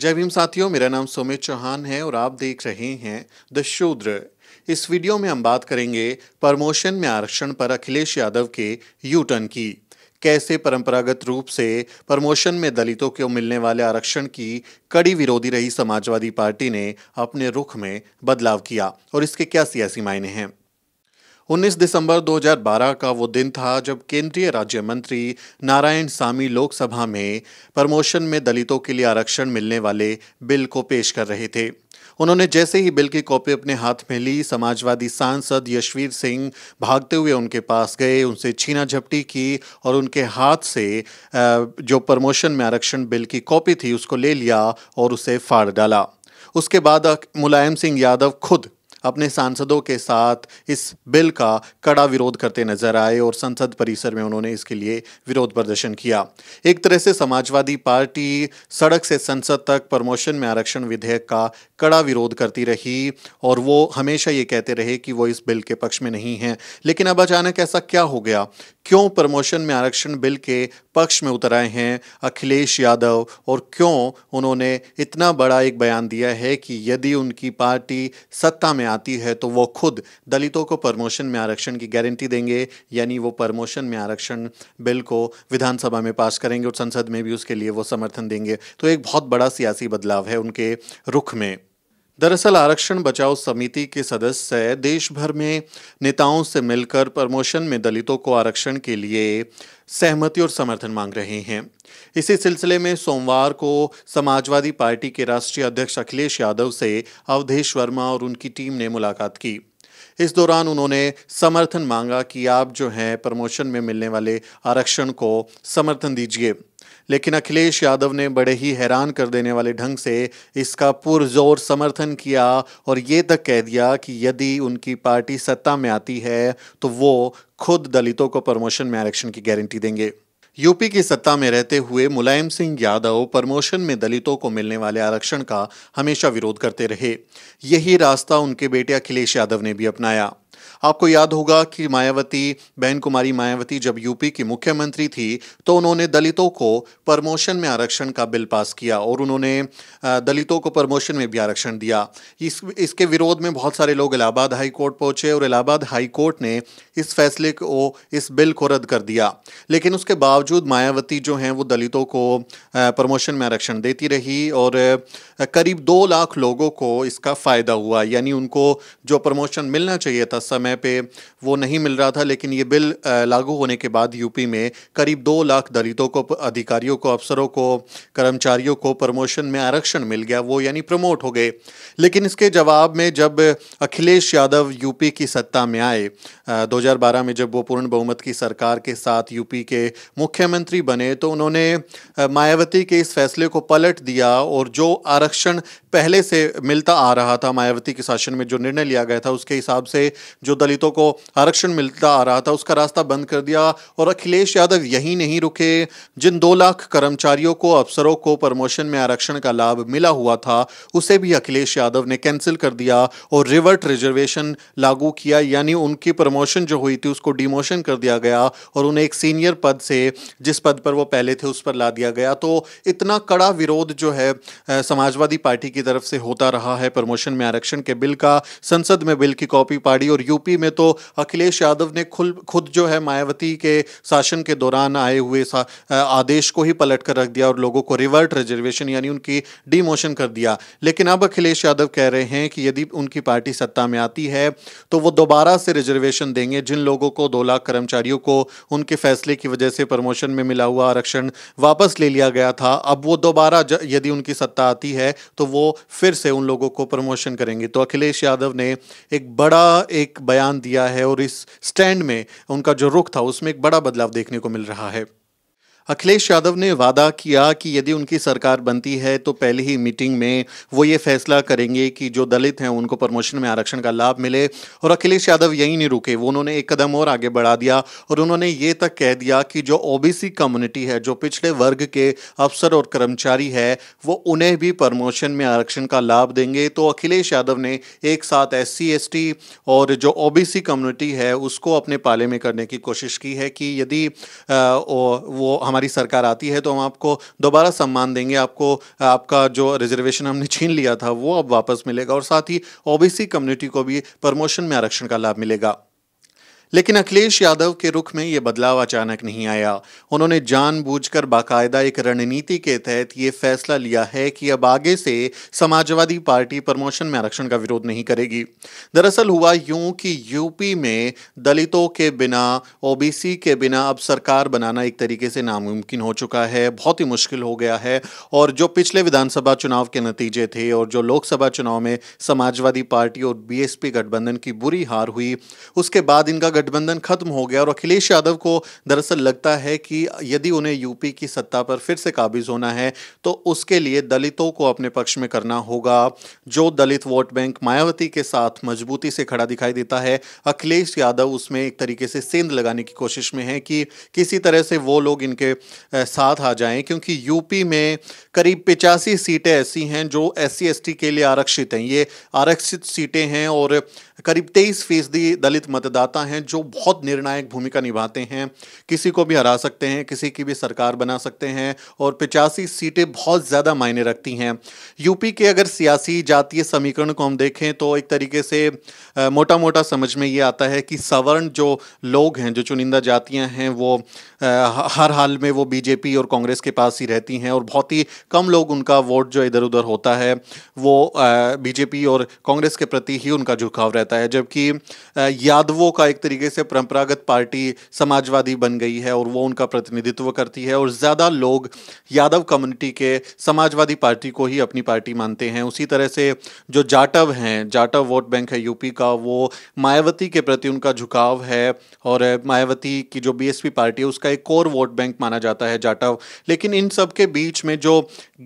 जय भीम साथियों मेरा नाम सुमित चौहान है और आप देख रहे हैं द शूद्र इस वीडियो में हम बात करेंगे प्रमोशन में आरक्षण पर अखिलेश यादव के यू टर्न की कैसे परंपरागत रूप से प्रमोशन में दलितों को मिलने वाले आरक्षण की कड़ी विरोधी रही समाजवादी पार्टी ने अपने रुख में बदलाव किया और इसके क्या सियासी मायने हैं 19 दिसंबर 2012 का वो दिन था जब केंद्रीय राज्य मंत्री नारायण सामी लोकसभा में प्रमोशन में दलितों के लिए आरक्षण मिलने वाले बिल को पेश कर रहे थे उन्होंने जैसे ही बिल की कॉपी अपने हाथ में ली समाजवादी सांसद यशवीर सिंह भागते हुए उनके पास गए उनसे छीना झपटी की और उनके हाथ से जो प्रमोशन में आरक्षण बिल की कॉपी थी उसको ले लिया और उसे फाड़ डाला उसके बाद मुलायम सिंह यादव खुद अपने सांसदों के साथ इस बिल का कड़ा विरोध करते नजर आए और संसद परिसर में उन्होंने इसके लिए विरोध प्रदर्शन किया एक तरह से समाजवादी पार्टी सड़क से संसद तक प्रमोशन में आरक्षण विधेयक का कड़ा विरोध करती रही और वो हमेशा ये कहते रहे कि वो इस बिल के पक्ष में नहीं हैं लेकिन अब अचानक ऐसा क्या हो गया क्यों प्रमोशन में आरक्षण बिल के पक्ष में उतर आए हैं अखिलेश यादव और क्यों उन्होंने इतना बड़ा एक बयान दिया है कि यदि उनकी पार्टी सत्ता में आती है तो वो खुद दलितों को प्रमोशन में आरक्षण की गारंटी देंगे यानी वो प्रमोशन में आरक्षण बिल को विधानसभा में पास करेंगे और संसद में भी उसके लिए वो समर्थन देंगे तो एक बहुत बड़ा सियासी बदलाव है उनके रुख में दरअसल आरक्षण बचाओ समिति के सदस्य देश भर में नेताओं से मिलकर प्रमोशन में दलितों को आरक्षण के लिए सहमति और समर्थन मांग रहे हैं इसी सिलसिले में सोमवार को समाजवादी पार्टी के राष्ट्रीय अध्यक्ष अखिलेश यादव से अवधेश वर्मा और उनकी टीम ने मुलाकात की इस दौरान उन्होंने समर्थन मांगा कि आप जो हैं प्रमोशन में मिलने वाले आरक्षण को समर्थन दीजिए लेकिन अखिलेश यादव ने बड़े ही हैरान कर देने वाले ढंग से इसका पुरजोर समर्थन किया और ये तक कह दिया कि यदि उनकी पार्टी सत्ता में आती है तो वो खुद दलितों को प्रमोशन में आरक्षण की गारंटी देंगे यूपी की सत्ता में रहते हुए मुलायम सिंह यादव प्रमोशन में दलितों को मिलने वाले आरक्षण का हमेशा विरोध करते रहे यही रास्ता उनके बेटे अखिलेश यादव ने भी अपनाया आपको याद होगा कि मायावती बहन कुमारी मायावती जब यूपी की मुख्यमंत्री थी तो उन्होंने दलितों को प्रमोशन में आरक्षण का बिल पास किया और उन्होंने दलितों को प्रमोशन में भी आरक्षण दिया इस इसके विरोध में बहुत सारे लोग इलाहाबाद हाई कोर्ट पहुंचे और इलाहाबाद हाई कोर्ट ने इस फैसले को इस बिल को रद्द कर दिया लेकिन उसके बावजूद मायावती जो हैं वो दलितों को प्रमोशन में आरक्षण देती रही और करीब दो लाख लोगों को इसका फ़ायदा हुआ यानी उनको जो प्रमोशन मिलना चाहिए था समय पे वो नहीं मिल रहा था लेकिन ये बिल लागू होने के बाद यूपी में करीब दो लाख दलितों को अधिकारियों को अफसरों को कर्मचारियों को प्रमोशन में आरक्षण मिल गया वो यानी प्रमोट हो गए लेकिन इसके जवाब में जब अखिलेश यादव यूपी की सत्ता में आए 2012 में जब वो पूर्ण बहुमत की सरकार के साथ यूपी के मुख्यमंत्री बने तो उन्होंने मायावती के इस फैसले को पलट दिया और जो आरक्षण पहले से मिलता आ रहा था मायावती के शासन में जो निर्णय लिया गया था उसके हिसाब से जो दलितों को आरक्षण मिलता आ रहा था उसका रास्ता बंद कर दिया और अखिलेश यादव यहीं नहीं रुके जिन दो लाख कर्मचारियों को अफसरों को प्रमोशन में आरक्षण का लाभ मिला हुआ था उसे भी अखिलेश यादव ने कैंसिल कर दिया और रिवर्ट रिजर्वेशन लागू किया यानी उनकी प्रमोशन जो हुई थी उसको डिमोशन कर दिया गया और उन्हें एक सीनियर पद से जिस पद पर वो पहले थे उस पर ला दिया गया तो इतना कड़ा विरोध जो है समाजवादी पार्टी की तरफ से होता रहा है प्रमोशन में आरक्षण के बिल का संसद में बिल की कॉपी पाड़ी और यूपी में तो अखिलेश यादव ने खुल खुद जो है मायावती के शासन के दौरान आए हुए आदेश को ही पलट कर रख दिया और लोगों को रिवर्ट रिजर्वेशन यानी उनकी डीमोशन कर दिया लेकिन अब अखिलेश यादव कह रहे हैं कि यदि उनकी पार्टी सत्ता में आती है तो वो दोबारा से रिजर्वेशन देंगे जिन लोगों को दो लाख कर्मचारियों को उनके फैसले की वजह से प्रमोशन में मिला हुआ आरक्षण वापस ले लिया गया था अब वो दोबारा यदि उनकी सत्ता आती है तो वो फिर से उन लोगों को प्रमोशन करेंगे तो अखिलेश यादव ने एक बड़ा एक एक बयान दिया है और इस स्टैंड में उनका जो रुख था उसमें एक बड़ा बदलाव देखने को मिल रहा है अखिलेश यादव ने वादा किया कि यदि उनकी सरकार बनती है तो पहले ही मीटिंग में वो ये फैसला करेंगे कि जो दलित हैं उनको प्रमोशन में आरक्षण का लाभ मिले और अखिलेश यादव यहीं नहीं रुके वो उन्होंने एक कदम और आगे बढ़ा दिया और उन्होंने ये तक कह दिया कि जो ओबीसी कम्युनिटी है जो पिछड़े वर्ग के अफसर और कर्मचारी है वो उन्हें भी प्रमोशन में आरक्षण का लाभ देंगे तो अखिलेश यादव ने एक साथ एस सी और जो ओ कम्युनिटी है उसको अपने पाले में करने की कोशिश की है कि यदि वो हमारे हमारी सरकार आती है तो हम आपको दोबारा सम्मान देंगे आपको आपका जो रिजर्वेशन हमने छीन लिया था वो अब वापस मिलेगा और साथ ही ओबीसी कम्युनिटी को भी प्रमोशन में आरक्षण का लाभ मिलेगा लेकिन अखिलेश यादव के रुख में यह बदलाव अचानक नहीं आया उन्होंने जानबूझकर बाकायदा एक रणनीति के तहत ये फैसला लिया है कि अब आगे से समाजवादी पार्टी प्रमोशन में आरक्षण का विरोध नहीं करेगी दरअसल हुआ यूं कि यूपी में दलितों के बिना ओबीसी के बिना अब सरकार बनाना एक तरीके से नामुमकिन हो चुका है बहुत ही मुश्किल हो गया है और जो पिछले विधानसभा चुनाव के नतीजे थे और जो लोकसभा चुनाव में समाजवादी पार्टी और बीएसपी गठबंधन की बुरी हार हुई उसके बाद इनका गठबंधन खत्म हो गया और अखिलेश यादव को दरअसल लगता है कि यदि उन्हें यूपी की सत्ता पर फिर से काबिज होना है तो उसके लिए दलितों को अपने पक्ष में करना होगा जो दलित वोट बैंक मायावती के साथ मजबूती से खड़ा दिखाई देता है अखिलेश यादव उसमें एक तरीके से सेंध लगाने की कोशिश में है कि किसी तरह से वो लोग इनके साथ आ जाएं क्योंकि यूपी में करीब पिचासी सीटें ऐसी हैं जो एस सी के लिए आरक्षित हैं ये आरक्षित सीटें हैं और करीब तेईस फीसदी दलित मतदाता हैं जो बहुत निर्णायक भूमिका निभाते हैं किसी को भी हरा सकते हैं किसी की भी सरकार बना सकते हैं और पिचासी सीटें बहुत ज़्यादा मायने रखती हैं यूपी के अगर सियासी जातीय समीकरण को हम देखें तो एक तरीके से मोटा मोटा समझ में ये आता है कि सवर्ण जो लोग हैं जो चुनिंदा जातियाँ हैं वो हर हाल में वो बीजेपी और कांग्रेस के पास ही रहती हैं और बहुत ही कम लोग उनका वोट जो इधर उधर होता है वो बीजेपी और कांग्रेस के प्रति ही उनका झुकाव रहता रहता है जबकि यादवों का एक तरीके से परंपरागत पार्टी समाजवादी बन गई है और वो उनका प्रतिनिधित्व करती है और ज़्यादा लोग यादव कम्युनिटी के समाजवादी पार्टी को ही अपनी पार्टी मानते हैं उसी तरह से जो जाटव हैं जाटव वोट बैंक है यूपी का वो मायावती के प्रति उनका झुकाव है और मायावती की जो बीएसपी पार्टी है उसका एक कोर वोट बैंक माना जाता है जाटव लेकिन इन सब के बीच में जो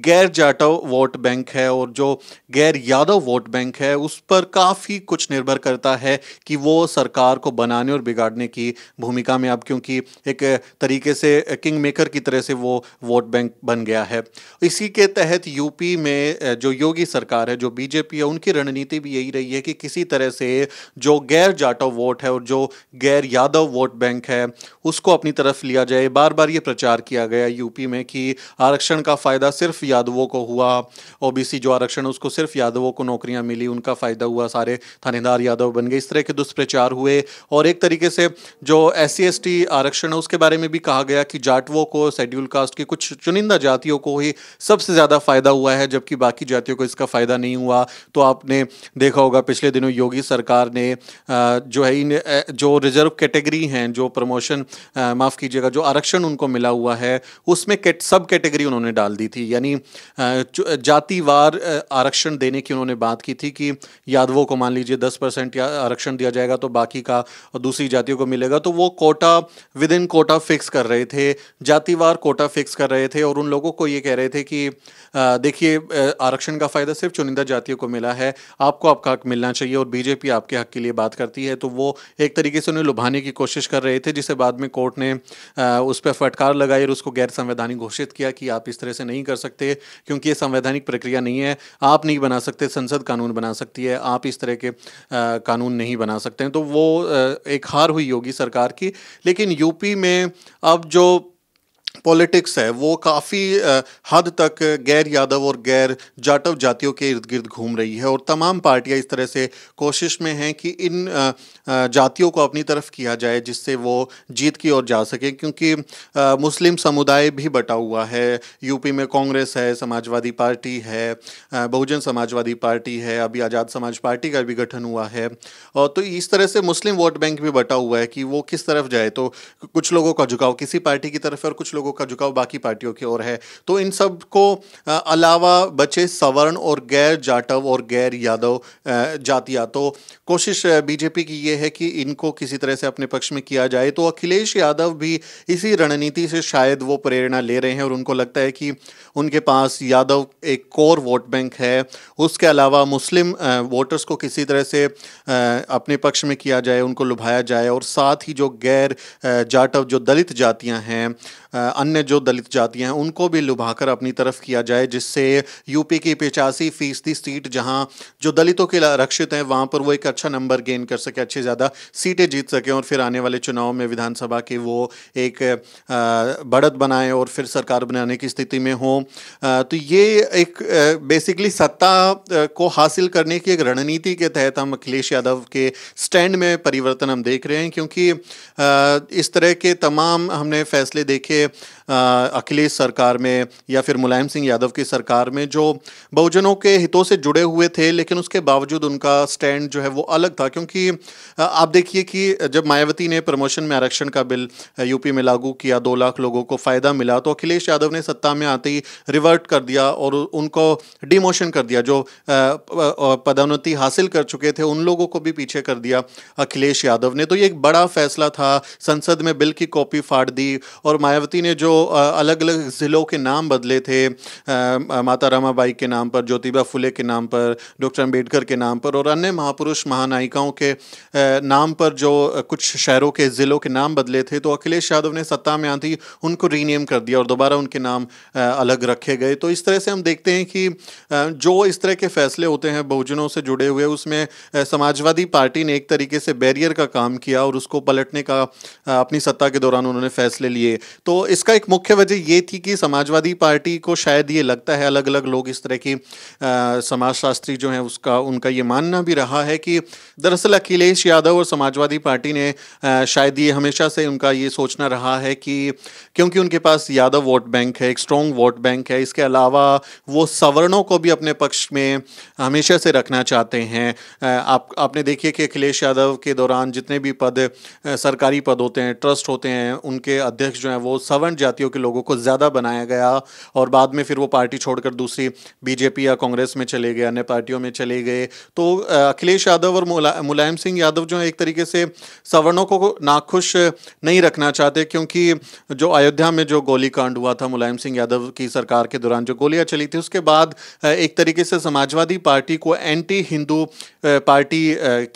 गैर जाटव वोट बैंक है और जो गैर यादव वोट बैंक है उस पर काफ़ी कुछ निर्भर निर्भर करता है कि वो सरकार को बनाने और बिगाड़ने की भूमिका में अब क्योंकि एक तरीके से किंग मेकर की तरह से वो वोट बैंक बन गया है इसी के तहत यूपी में जो योगी सरकार है जो बीजेपी है उनकी रणनीति भी यही रही है कि किसी तरह से जो गैर जाटव वोट है और जो गैर यादव वोट बैंक है उसको अपनी तरफ लिया जाए बार बार ये प्रचार किया गया यूपी में कि आरक्षण का फ़ायदा सिर्फ यादवों को हुआ ओबीसी जो आरक्षण उसको सिर्फ यादवों को नौकरियां मिली उनका फ़ायदा हुआ सारे थानेदार यादव बन गए इस तरह के दुष्प्रचार हुए और एक तरीके से जो एस सी आरक्षण है उसके बारे में भी कहा गया कि जाटवों को शेड्यूल कास्ट की कुछ चुनिंदा जातियों को ही सबसे ज़्यादा फ़ायदा हुआ है जबकि बाकी जातियों को इसका फ़ायदा नहीं हुआ तो आपने देखा होगा पिछले दिनों योगी सरकार ने जो है इन जो रिजर्व कैटेगरी हैं जो प्रमोशन माफ़ कीजिएगा जो आरक्षण उनको मिला हुआ है उसमें सब कैटेगरी उन्होंने डाल दी थी यानी जातिवार आरक्षण देने की उन्होंने बात की थी कि यादवों को मान लीजिए दस परसेंट या आरक्षण दिया जाएगा तो बाकी का दूसरी जातियों को मिलेगा तो वो quota within quota fix कर रहे थे जातिवार कोटा फिक्स कर रहे थे और उन लोगों को ये कह रहे थे कि देखिए आरक्षण का फ़ायदा सिर्फ चुनिंदा जातियों को मिला है आपको आपका हक मिलना चाहिए और बीजेपी आपके हक के लिए बात करती है तो वो एक तरीके से उन्हें लुभाने की कोशिश कर रहे थे जिसे बाद में कोर्ट ने उस पर फटकार लगाई और उसको गैर संवैधानिक घोषित किया कि आप इस तरह से नहीं कर सकते क्योंकि ये संवैधानिक प्रक्रिया नहीं है आप नहीं बना सकते संसद कानून बना सकती है आप इस तरह के कानून नहीं बना सकते हैं तो वो एक हार हुई होगी सरकार की लेकिन यूपी में अब जो पॉलिटिक्स है वो काफ़ी हद तक गैर यादव और गैर जाटव जातियों के इर्द गिर्द घूम रही है और तमाम पार्टियां इस तरह से कोशिश में हैं कि इन जातियों को अपनी तरफ किया जाए जिससे वो जीत की ओर जा सके क्योंकि मुस्लिम समुदाय भी बटा हुआ है यूपी में कांग्रेस है समाजवादी पार्टी है बहुजन समाजवादी पार्टी है अभी आज़ाद समाज पार्टी का भी गठन हुआ है और तो इस तरह से मुस्लिम वोट बैंक भी बटा हुआ है कि वो किस तरफ जाए तो कुछ लोगों का झुकाव किसी पार्टी की तरफ है और कुछ लोगों लोगों का झुकाव बाकी पार्टियों की ओर है तो इन सब को अलावा बचे सवर्ण और गैर जाटव और गैर यादव जातिया तो कोशिश बीजेपी की ये है कि इनको किसी तरह से अपने पक्ष में किया जाए तो अखिलेश यादव भी इसी रणनीति से शायद वो प्रेरणा ले रहे हैं और उनको लगता है कि उनके पास यादव एक कोर वोट बैंक है उसके अलावा मुस्लिम वोटर्स को किसी तरह से अपने पक्ष में किया जाए उनको लुभाया जाए और साथ ही जो गैर जाटव जो दलित जातियां हैं अन्य जो दलित जातियां हैं उनको भी लुभाकर अपनी तरफ किया जाए जिससे यूपी की पिचासी फीसदी सीट जहां जो दलितों के आरक्षित हैं वहां पर वो एक अच्छा नंबर गेन कर सके अच्छी ज़्यादा सीटें जीत सकें और फिर आने वाले चुनाव में विधानसभा के वो एक बढ़त बनाए और फिर सरकार बनाने की स्थिति में हो तो ये एक बेसिकली सत्ता को हासिल करने की एक रणनीति के तहत हम अखिलेश यादव के स्टैंड में परिवर्तन हम देख रहे हैं क्योंकि इस तरह के तमाम हमने फैसले देखे अखिलेश सरकार में या फिर मुलायम सिंह यादव की सरकार में जो बहुजनों के हितों से जुड़े हुए थे लेकिन उसके बावजूद उनका स्टैंड जो है वो अलग था क्योंकि आप देखिए कि जब मायावती ने प्रमोशन में आरक्षण का बिल यूपी में लागू किया दो लाख लोगों को फ़ायदा मिला तो अखिलेश यादव ने सत्ता में आते ही रिवर्ट कर दिया और उनको डिमोशन कर दिया जो पदोन्नति हासिल कर चुके थे उन लोगों को भी पीछे कर दिया अखिलेश यादव ने तो ये एक बड़ा फैसला था संसद में बिल की कॉपी फाड़ दी और मायावती राष्ट्रपति ने जो अलग अलग ज़िलों के नाम बदले थे माता रमाबाई के नाम पर ज्योतिबा फुले के नाम पर डॉक्टर अम्बेडकर के नाम पर और अन्य महापुरुष महानायिकाओं के नाम पर जो कुछ शहरों के ज़िलों के नाम बदले थे तो अखिलेश यादव ने सत्ता में आती उनको रीनेम कर दिया और दोबारा उनके नाम अलग रखे गए तो इस तरह से हम देखते हैं कि जो इस तरह के फैसले होते हैं बहुजनों से जुड़े हुए उसमें समाजवादी पार्टी ने एक तरीके से बैरियर का काम किया और उसको पलटने का अपनी सत्ता के दौरान उन्होंने फैसले लिए तो इसका एक मुख्य वजह ये थी कि समाजवादी पार्टी को शायद ये लगता है अलग अलग लोग इस तरह की समाजशास्त्री जो हैं उसका उनका ये मानना भी रहा है कि दरअसल अखिलेश यादव और समाजवादी पार्टी ने आ, शायद ये हमेशा से उनका ये सोचना रहा है कि क्योंकि उनके पास यादव वोट बैंक है एक स्ट्रॉन्ग वोट बैंक है इसके अलावा वो सवर्णों को भी अपने पक्ष में हमेशा से रखना चाहते हैं आप आपने देखिए कि अखिलेश यादव के दौरान जितने भी पद सरकारी पद होते हैं ट्रस्ट होते हैं उनके अध्यक्ष जो हैं वो सवर्ण जातियों के लोगों को ज़्यादा बनाया गया और बाद में फिर वो पार्टी छोड़कर दूसरी बीजेपी या कांग्रेस में चले गए अन्य पार्टियों में चले गए तो अखिलेश यादव और मुला, मुलायम सिंह यादव जो है एक तरीके से सवर्णों को नाखुश नहीं रखना चाहते क्योंकि जो अयोध्या में जो गोली कांड हुआ था मुलायम सिंह यादव की सरकार के दौरान जो गोलियाँ चली थी उसके बाद एक तरीके से समाजवादी पार्टी को एंटी हिंदू पार्टी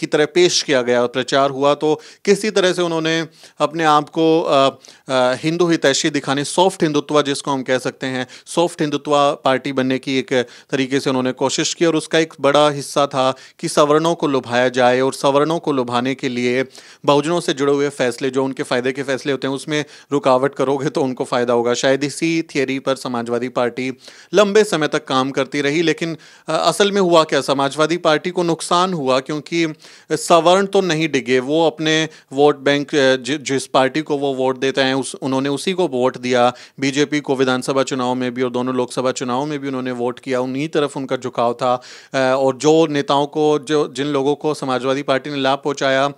की तरह पेश किया गया और प्रचार हुआ तो किसी तरह से उन्होंने अपने आप को हिंदू हित प्रत्याशी दिखाने सॉफ्ट हिंदुत्व जिसको हम कह सकते हैं सॉफ्ट हिंदुत्व पार्टी बनने की एक तरीके से उन्होंने कोशिश की और उसका एक बड़ा हिस्सा था कि सवर्णों को लुभाया जाए और सवर्णों को लुभाने के लिए बहुजनों से जुड़े हुए फैसले जो उनके फ़ायदे के फैसले होते हैं उसमें रुकावट करोगे तो उनको फ़ायदा होगा शायद इसी थियरी पर समाजवादी पार्टी लंबे समय तक काम करती रही लेकिन असल में हुआ क्या समाजवादी पार्टी को नुकसान हुआ क्योंकि सवर्ण तो नहीं डिगे वो अपने वोट बैंक जिस पार्टी को वो वोट देते हैं उस उन्होंने उस किसी को वोट दिया बीजेपी को विधानसभा चुनाव में भी और दोनों लोकसभा चुनाव में भी उन्होंने वोट किया उन्हीं तरफ उनका झुकाव था और जो नेताओं को जो जिन लोगों को समाजवादी पार्टी ने लाभ पहुँचाया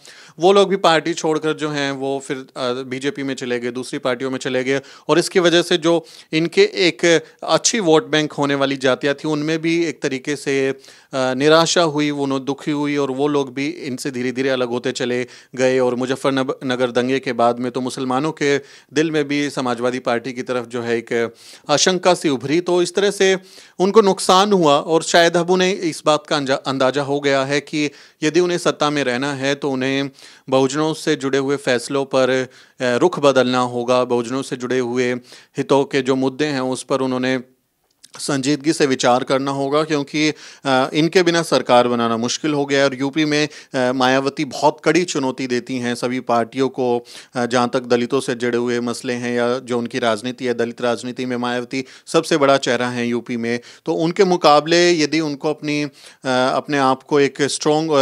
वो लोग भी पार्टी छोड़कर जो हैं वो फिर बीजेपी में चले गए दूसरी पार्टियों में चले गए और इसकी वजह से जो इनके एक अच्छी वोट बैंक होने वाली जातियाँ थी उनमें भी एक तरीके से निराशा हुई उन्होंने दुखी हुई और वो लोग भी इनसे धीरे धीरे अलग होते चले गए और मुजफ्फरनगर दंगे के बाद में तो मुसलमानों के दिल में भी समाजवादी पार्टी की तरफ जो है एक आशंका सी उभरी तो इस तरह से उनको नुकसान हुआ और शायद अब उन्हें इस बात का अंदाज़ा हो गया है कि यदि उन्हें सत्ता में रहना है तो उन्हें बहुजनों से जुड़े हुए फैसलों पर रुख बदलना होगा बहुजनों से जुड़े हुए हितों के जो मुद्दे हैं उस पर उन्होंने संजीदगी से विचार करना होगा क्योंकि इनके बिना सरकार बनाना मुश्किल हो गया है और यूपी में मायावती बहुत कड़ी चुनौती देती हैं सभी पार्टियों को जहाँ तक दलितों से जुड़े हुए मसले हैं या जो उनकी राजनीति है दलित राजनीति में मायावती सबसे बड़ा चेहरा है यूपी में तो उनके मुकाबले यदि उनको अपनी अपने आप को एक स्ट्रॉन्ग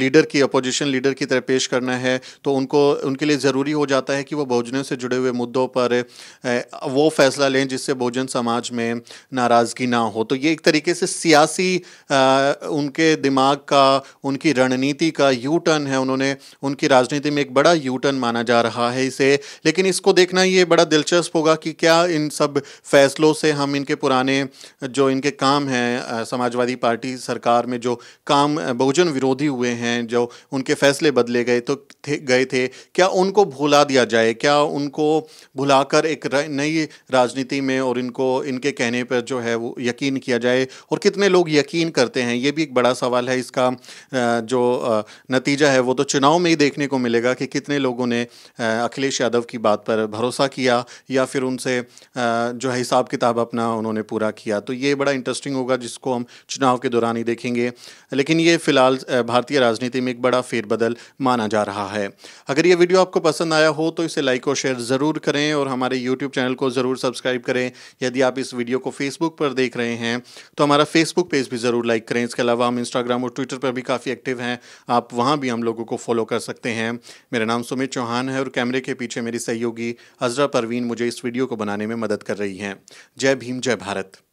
लीडर की अपोजिशन लीडर की तरह पेश करना है तो उनको उनके लिए ज़रूरी हो जाता है कि वो बहुजनों से जुड़े हुए मुद्दों पर वो फैसला लें जिससे बहुजन समाज में नाराज़गी ना हो तो ये एक तरीके से सियासी आ, उनके दिमाग का उनकी रणनीति का यू टर्न है उन्होंने उनकी राजनीति में एक बड़ा यू टर्न माना जा रहा है इसे लेकिन इसको देखना ये बड़ा दिलचस्प होगा कि क्या इन सब फैसलों से हम इनके पुराने जो इनके काम हैं समाजवादी पार्टी सरकार में जो काम बहुजन विरोधी हुए हैं जो उनके फैसले बदले गए तो थे गए थे क्या उनको भुला दिया जाए क्या उनको भुलाकर एक नई राजनीति में और इनको इनके कहने पर जो है वो यकीन किया जाए और कितने लोग यकीन करते हैं ये भी एक बड़ा सवाल है इसका जो नतीजा है वो तो चुनाव में ही देखने को मिलेगा कि कितने लोगों ने अखिलेश यादव की बात पर भरोसा किया या फिर उनसे जो है हिसाब किताब अपना उन्होंने पूरा किया तो ये बड़ा इंटरेस्टिंग होगा जिसको हम चुनाव के दौरान ही देखेंगे लेकिन ये फ़िलहाल भारतीय राजनीति में एक बड़ा फेरबदल माना जा रहा है अगर ये वीडियो आपको पसंद आया हो तो इसे लाइक और शेयर ज़रूर करें और हमारे यूट्यूब चैनल को ज़रूर सब्सक्राइब करें यदि आप इस वीडियो को फेस फेसबुक पर देख रहे हैं तो हमारा फेसबुक पेज भी ज़रूर लाइक करें इसके अलावा हम इंस्टाग्राम और ट्विटर पर भी काफ़ी एक्टिव हैं आप वहाँ भी हम लोगों को फॉलो कर सकते हैं मेरा नाम सुमित चौहान है और कैमरे के पीछे मेरी सहयोगी अजरा परवीन मुझे इस वीडियो को बनाने में मदद कर रही हैं जय भीम जय भारत